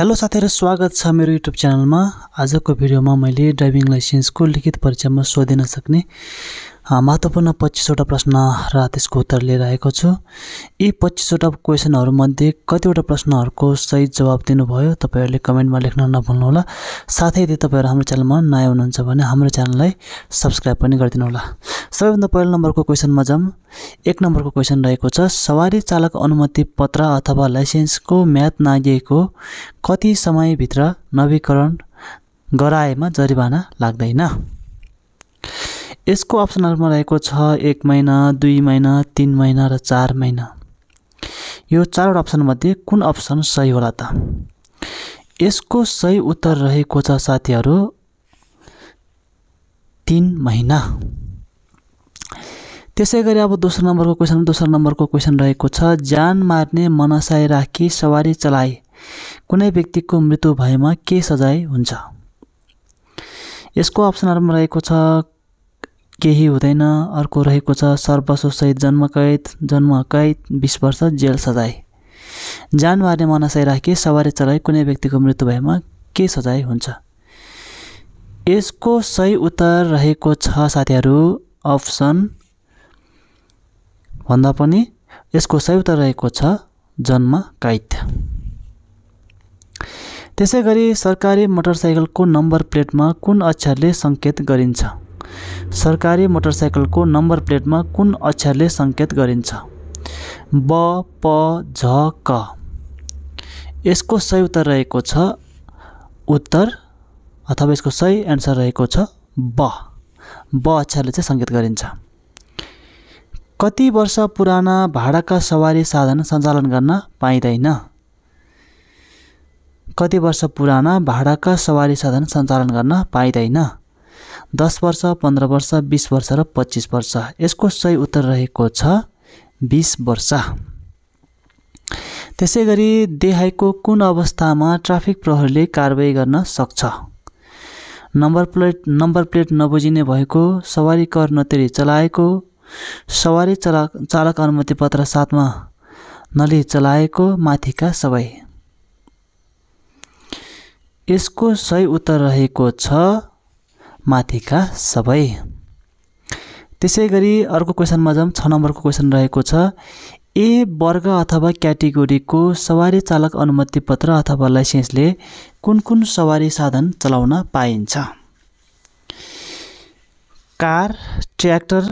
hello साथीहरू स्वागत छ मेरो युट्युब च्यानलमा आजको भिडियोमा मैले ड्राइभिङ लाइसेन्सको लिखित परीक्षामा सोधिन सक्ने महत्त्वपूर्ण पच्चिसवटा प्रश्न र त्यसको उत्तर लिएर आएको छु यी पच्चिसवटा क्वेसनहरूमध्ये कतिवटा प्रश्नहरूको सही जवाब दिनुभयो तपाईँहरूले कमेन्टमा लेख्न नभुल्नुहोला साथै यदि तपाईँहरू हाम्रो च्यानलमा नयाँ हुनुहुन्छ भने हाम्रो च्यानललाई सब्सक्राइब पनि गरिदिनु होला सबैभन्दा पहिलो नम्बरको क्वेसनमा जाउँ एक नम्बरको क्वेसन रहेको छ सवारी चालक अनुमति पत्र अथवा लाइसेन्सको म्याद नागिएको कति समयभित्र नवीकरण गराएमा जरिवाना लाग्दैन यसको अप्सनहरूमा रहेको छ एक महिना दुई महिना तिन महिना र चार महिना यो चारवटा अप्सनमध्ये कुन अप्सन सही होला त यसको सही उत्तर रहेको छ साथीहरू तिन महिना त्यसै गरी अब दोस्रो नम्बरको क्वेसन दोस्रो नम्बरको क्वेसन रहेको छ जान मार्ने मनसाय राखी सवारी चलाए कुनै व्यक्तिको मृत्यु भएमा के सजाय हुन्छ यसको अप्सनहरूमा रहेको छ केही हुँदैन अर्को रहेको छ सर्वस्वसहित जन्मकैद जन्मकैद बिस वर्ष जेल सजाय जान मार्ने मनसाय राखी सवारी चलाए कुनै व्यक्तिको मृत्यु भएमा के सजाय हुन्छ यसको सही उत्तर रहेको छ साथीहरू अप्सन भन्दा पनि यसको संयुक्त रहेको छ जन्म काइद त्यसै गरी सरकारी मोटरसाइकलको नम्बर प्लेटमा कुन अक्षरले सङ्केत गरिन्छ सरकारी मोटरसाइकलको नम्बर प्लेटमा कुन अक्षरले सङ्केत गरिन्छ ब प झ क यसको सही उत्तर रहेको छ उत्तर अथवा यसको सही एन्सर रहेको छ ब ब अक्षरले चाहिँ सङ्केत गरिन्छ कति वर्ष पुराना भाडाका सवारी साधन सञ्चालन गर्न पाइँदैन कति वर्ष पुराना भाडाका सवारी साधन सञ्चालन गर्न पाइँदैन दस वर्ष पन्ध्र वर्ष बिस वर्ष र पच्चिस वर्ष यसको सही उत्तर रहेको छ बिस वर्ष त्यसै गरी देहाईको कुन अवस्थामा ट्राफिक प्रहरीले कारवाही गर्न सक्छ नम्बर प्लेट नम्बर प्लेट नबुझिने भएको सवारी कर नतिरी चलाएको सवारी चला चालक अनुमति पत्र साथमा नली चलाएको माथिका सबै यसको सही उत्तर रहेको छ माथिका सबै त्यसै गरी अर्को क्वेसनमा जाउँ छ नम्बरको क्वेसन रहेको छ ए वर्ग अथवा क्याटेगोरीको सवारी चालक अनुमति पत्र अथवा लाइसेन्सले कुन कुन सवारी साधन चलाउन पाइन्छ कार ट्र्याक्टर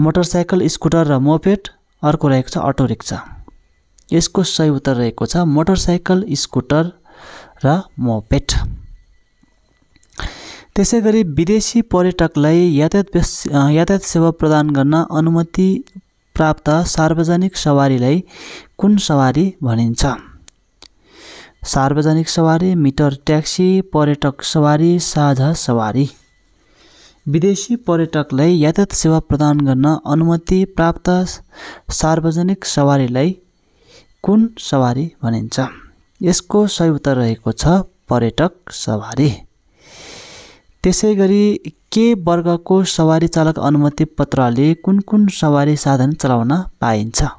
मोटरसाइकल स्कुटर र मोपेट अर्को रहेको छ अटो रिक्सा यसको सही उत्तर रहेको छ मोटरसाइकल स्कुटर र मोपेट त्यसै गरी विदेशी पर्यटकलाई यातायात यातायात सेवा प्रदान गर्न अनुमति प्राप्त सार्वजनिक सवारीलाई कुन सवारी भनिन्छ सार्वजनिक सवारी मिटर ट्याक्सी पर्यटक सवारी साझा सवारी विदेशी पर्यटकलाई यातायात सेवा प्रदान गर्न अनुमति प्राप्त सार्वजनिक सवारीलाई कुन सवारी भनिन्छ यसको सही उत्तर रहेको छ पर्यटक सवारी त्यसै गरी के वर्गको सवारी चालक अनुमति पत्रले कुन कुन सवारी साधन चलाउन पाइन्छ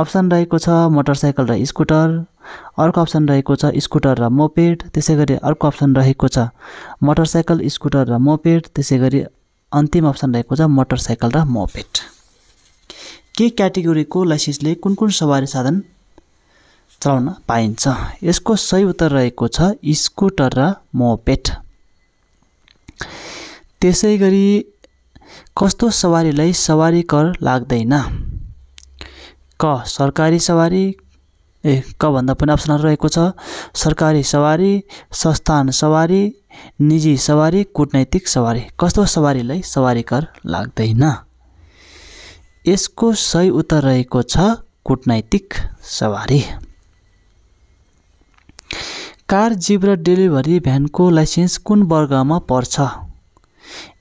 अप्सन रहेको छ मोटरसाइकल र स्कुटर अर्को अप्सन रहेको छ स्कुटर र मोपेड त्यसै गरी अर्को अप्सन रहेको छ मोटरसाइकल स्कुटर र मोपेड त्यसै गरी अन्तिम अप्सन रहेको छ मोटरसाइकल र मोपेड के क्याटेगोरीको लाइसेन्सले कुन कुन सवारी साधन चलाउन पाइन्छ यसको सही उत्तर रहेको छ स्कुटर र मोपेड त्यसै गरी कस्तो सवारीलाई सवारी कर लाग्दैन क सरकारी सवारी ए क भन्दा पनि अप्सनहरू रहेको छ सरकारी सवारी संस्थान सवारी निजी सवारी कुटनैतिक सवारी कस्तो सवारीलाई सवारी कर लाग्दैन यसको सही उत्तर रहेको छ कुटनैतिक सवारी कार जिप र डेलिभरी भ्यानको लाइसेन्स कुन वर्गमा पर्छ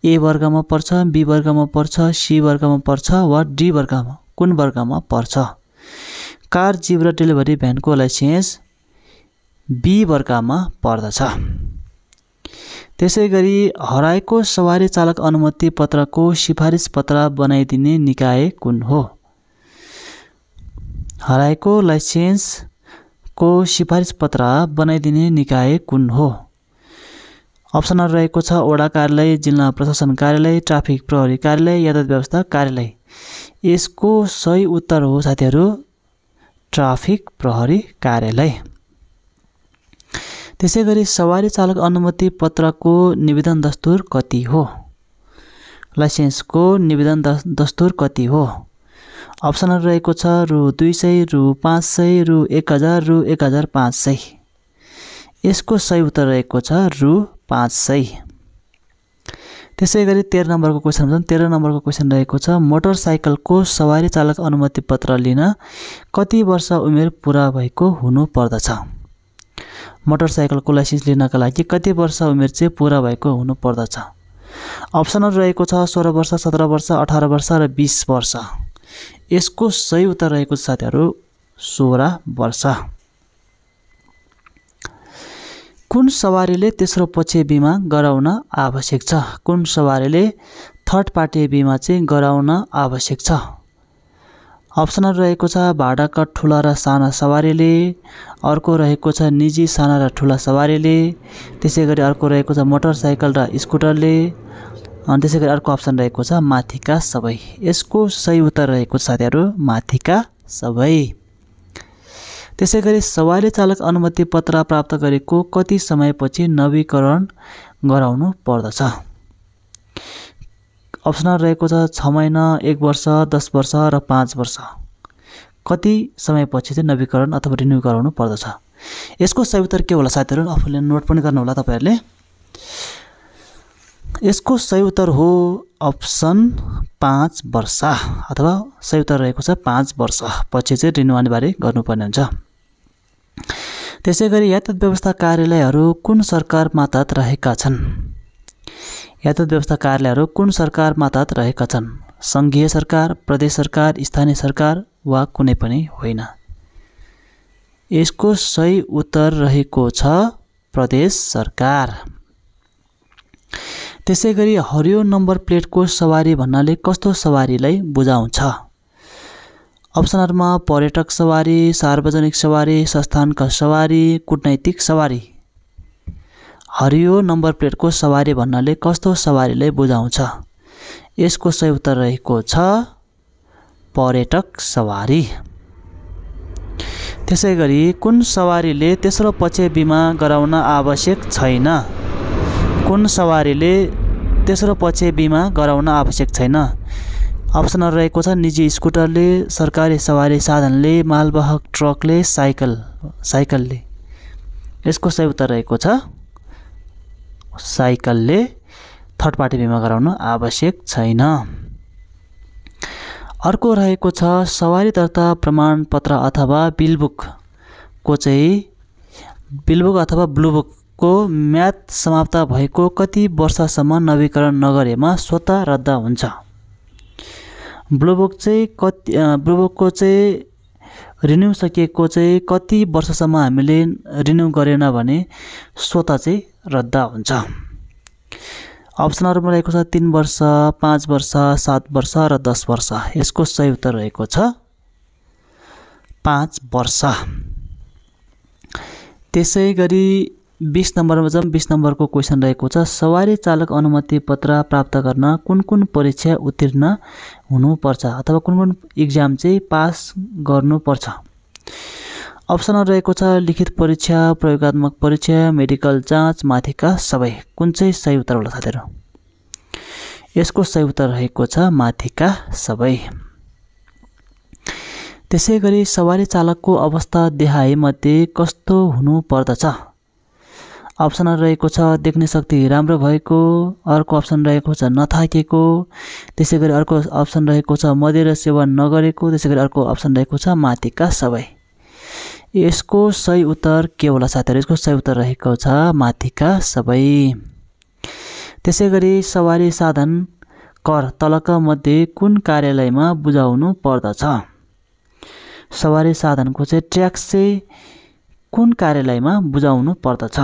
ए वर्गमा पर्छ बी वर्गमा पर्छ सी वर्गमा पर्छ वा डी वर्गमा कुन वर्गमा पर्छ कार जिप र डेलिभरी भ्यानको लाइसेन्स बी वर्गमा पर्दछ त्यसै गरी हराएको सवारी चालक अनुमति पत्रको सिफारिस पत्र बनाइदिने निकाय कुन हो हराएको लाइसेन्सको सिफारिस पत्र बनाइदिने निकाय कुन हो अप्सनहरू रहेको छ वडा कार्यालय जिल्ला प्रशासन कार्यालय ट्राफिक प्रहरी कार्यालय यातायात व्यवस्था कार्यालय यसको सही उत्तर हो साथीहरू ट्राफिक प्रहरी कार्यालय त्यसै गरी सवारी चालक अनुमति पत्रको निवेदन दस्तुर कति हो लाइसेन्सको निवेदन दस्तुर कति हो अप्सनहरू रहेको छ रु दुई सय रु पाँच सय रु एक हजार रु एक हजार पाँच सय यसको सही उत्तर रहेको छ रु पाँच सय त्यसै गरी तेह्र नम्बरको क्वेसन हुन्छ तेह्र नम्बरको क्वेसन रहेको छ मोटरसाइकलको सवारी चालक अनुमति पत्र लिन कति वर्ष उमेर पुरा भएको हुनुपर्दछ मोटरसाइकलको लाइसेन्स लिनका लागि कति वर्ष उमेर चाहिँ पुरा भएको हुनुपर्दछ अप्सनहरू रहेको छ सोह्र वर्ष सत्र वर्ष अठार वर्ष र बिस वर्ष यसको सही उत्तर रहेको छ साथीहरू सोह्र वर्ष कुन सवारीले तेस्रो पक्ष बिमा गराउन आवश्यक छ कुन सवारीले थर्ड पार्टी बिमा चाहिँ गराउन आवश्यक छ अप्सनहरू रहेको छ भाडाका ठुला र साना सवारीले अर्को रहेको छ निजी साना र ठुला सवारीले त्यसै गरी अर्को रहेको छ मोटरसाइकल र स्कुटरले अनि त्यसै गरी अर्को अप्सन रहेको छ माथिका सबै यसको सही उत्तर रहेको छ साथीहरू माथिका सबै त्यसै गरी सवारी चालक अनुमति पत्र प्राप्त गरेको कति समयपछि नवीकरण गराउनु पर्दछ अप्सनल रहेको छ छ महिना एक वर्ष दस वर्ष र पाँच वर्ष कति समयपछि चाहिँ नवीकरण अथवा रिन्यु गराउनु पर्दछ यसको सही उत्तर के होला साथीहरू आफूले नोट पनि गर्नु होला तपाईँहरूले यसको सही उत्तर हो अप्सन पाँच वर्ष अथवा सही उत्तर रहेको छ पाँच वर्षपछि चाहिँ रिन्यु अनिवार्य गर्नुपर्ने हुन्छ त्यसै गरी यातायात व्यवस्था कार्यालयहरू कुन सरकार मातहत रहेका छन् यातायात व्यवस्था कार्यालयहरू कुन सरकार मातात रहेका छन् सङ्घीय सरकार प्रदेश सरकार स्थानीय सरकार वा कुनै पनि होइन यसको सही उत्तर रहेको छ प्रदेश सरकार त्यसै गरी हरियो नम्बर प्लेटको सवारी भन्नाले कस्तो सवारीलाई बुझाउँछ अप्सनहरूमा पर्यटक सवारी सार्वजनिक सवारी संस्थानका सवारी कुटनैतिक सवारी हरियो नम्बर प्लेटको सवारी भन्नाले कस्तो सवारीलाई बुझाउँछ यसको सही उत्तर रहेको छ पर्यटक सवारी त्यसै गरी कुन सवारीले तेस्रो पक्ष बिमा गराउन आवश्यक छैन कुन सवारीले तेस्रो पक्ष बिमा गराउन आवश्यक छैन अप्सनहरू रहेको छ निजी स्कुटरले सरकारी सवारी साधनले मालवाहक ट्रकले साइकल साइकलले यसको सही उत्तर रहेको छ साइकलले थर्ड पार्टी बिमा गराउन आवश्यक छैन अर्को रहेको छ सवारी दर्ता प्रमाणपत्र अथवा बिलबुकको चाहिँ बिलबुक अथवा ब्लुबुकको म्याद समाप्त भएको कति वर्षसम्म नवीकरण नगरेमा स्वतः रद्द हुन्छ ब्लुबुक चाहिँ कति ब्लुबुकको चाहिँ रिन्यू सकिएको चाहिँ कति वर्षसम्म हामीले रिन्यू गरेन भने स्वत चाहिँ रद्द हुन्छ अप्सनहरूमा रहेको छ तिन वर्ष पाँच वर्ष सात वर्ष र दस वर्ष यसको सही उत्तर रहेको छ पाँच वर्ष त्यसै गरी बिस नम्बरमा जब बिस नम्बरको क्वेसन रहेको छ सवारी चालक अनुमति पत्र प्राप्त गर्न कुन कुन परीक्षा उत्तीर्ण हुनुपर्छ अथवा कुन कुन इक्जाम चाहिँ पास गर्नुपर्छ अप्सनहरू रहेको छ लिखित परीक्षा प्रयोगत्मक परीक्षा मेडिकल जाँच माथिका सबै कुन चाहिँ सही उत्तर होला साथीहरू यसको सही उत्तर रहेको छ माथिका सबै त्यसै गरी सवारी चालकको अवस्था देहाईमध्ये कस्तो हुनुपर्दछ अप्सनहरू रहेको छ देख्ने शक्ति राम्रो भएको अर्को अप्सन रहेको छ नथाकेको त्यसै गरी अर्को अप्सन रहेको छ मदिरा सेवन नगरेको त्यसै गरी अर्को अप्सन रहेको छ माथिका सबै यसको सही उत्तर के होला साथीहरू यसको सही उत्तर रहेको छ माथिका सबै त्यसै गरी सवारी साधन कर तलका मध्ये कुन कार्यालयमा बुझाउनु पर्दछ सवारी साधनको चाहिँ ट्याक्स चाहिँ कुन कार्यालयमा बुझाउनु पर्दछ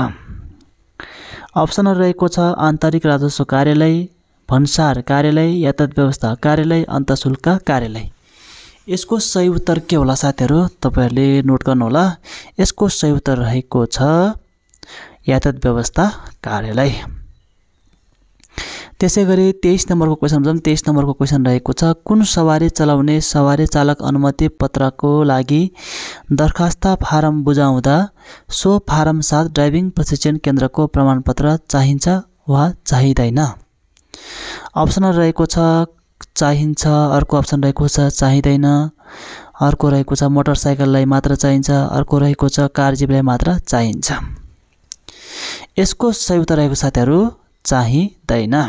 अप्सनहरू रहेको छ आन्तरिक राजस्व कार्यालय भन्सार कार्यालय यातायात व्यवस्था कार्यालय अन्तशुल्क कार्यालय यसको सही उत्तर के होला साथीहरू तपाईँहरूले नोट गर्नुहोला यसको सही उत्तर रहेको छ यातायात व्यवस्था कार्यालय त्यसै गरी तेइस नम्बरको क्वेसन छौँ तेइस नम्बरको क्वेसन रहेको छ कुन सवारी चलाउने सवारी चालक अनुमति पत्रको लागि दरखास्त फारम बुझाउँदा सो फारम साथ ड्राइभिङ प्रशिक्षण केन्द्रको प्रमाणपत्र चाहिन्छ वा चाहिँदैन अप्सनल रहेको छ चाहिन्छ अर्को अप्सन रहेको छ चाहिँदैन अर्को रहेको छ मोटरसाइकललाई मात्र चाहिन्छ अर्को रहेको छ कार जीवलाई मात्र चाहिन्छ यसको सही उत्तर रहेको साथीहरू चाहिँदैन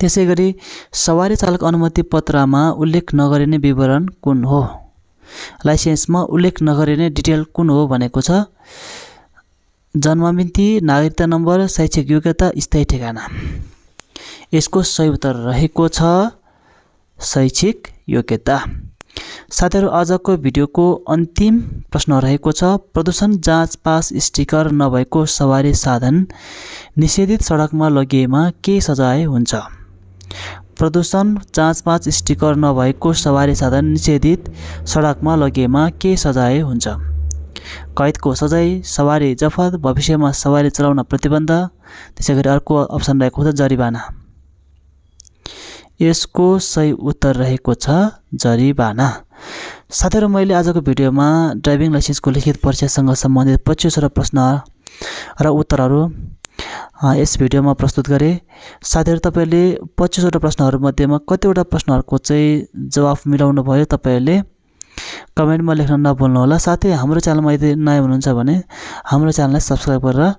त्यसै गरी सवारी चालक अनुमति पत्रमा उल्लेख नगरिने विवरण कुन हो लाइसेन्समा उल्लेख नगरिने डिटेल कुन हो भनेको छ जन्ममिति नागरिकता नम्बर शैक्षिक योग्यता स्थायी ठेगाना यसको सही उत्तर रहेको छ शैक्षिक योग्यता साथीहरू आजको भिडियोको अन्तिम प्रश्न रहेको छ प्रदूषण जाँच पास स्टिकर नभएको सवारी साधन निषेधित सडकमा लगिएमा के सजाय हुन्छ प्रदूषण पाँच स्टिकर नभएको सवारी साधन निषेधित सडकमा लगेमा के सजाय हुन्छ कैदको सजाय सवारी जफत भविष्यमा सवारी चलाउन प्रतिबन्ध त्यसै गरी अर्को अप्सन रहेको छ जरिवाना यसको सही उत्तर रहेको छ जरिवाना साथीहरू मैले आजको भिडियोमा ड्राइभिङ लाइसेन्सको लिखित परीक्षासँग सम्बन्धित पच्चिसवटा प्रश्न र उत्तरहरू यस भिडियोमा प्रस्तुत गरेँ साथीहरू तपाईँहरूले पच्चिसवटा प्रश्नहरूमध्येमा कतिवटा प्रश्नहरूको चाहिँ जवाफ मिलाउनु भयो तपाईँहरूले कमेन्टमा लेख्न होला साथै हाम्रो च्यानलमा यदि नयाँ हुनुहुन्छ भने हाम्रो च्यानललाई सब्सक्राइब गरेर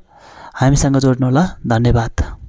हामीसँग जोड्नुहोला धन्यवाद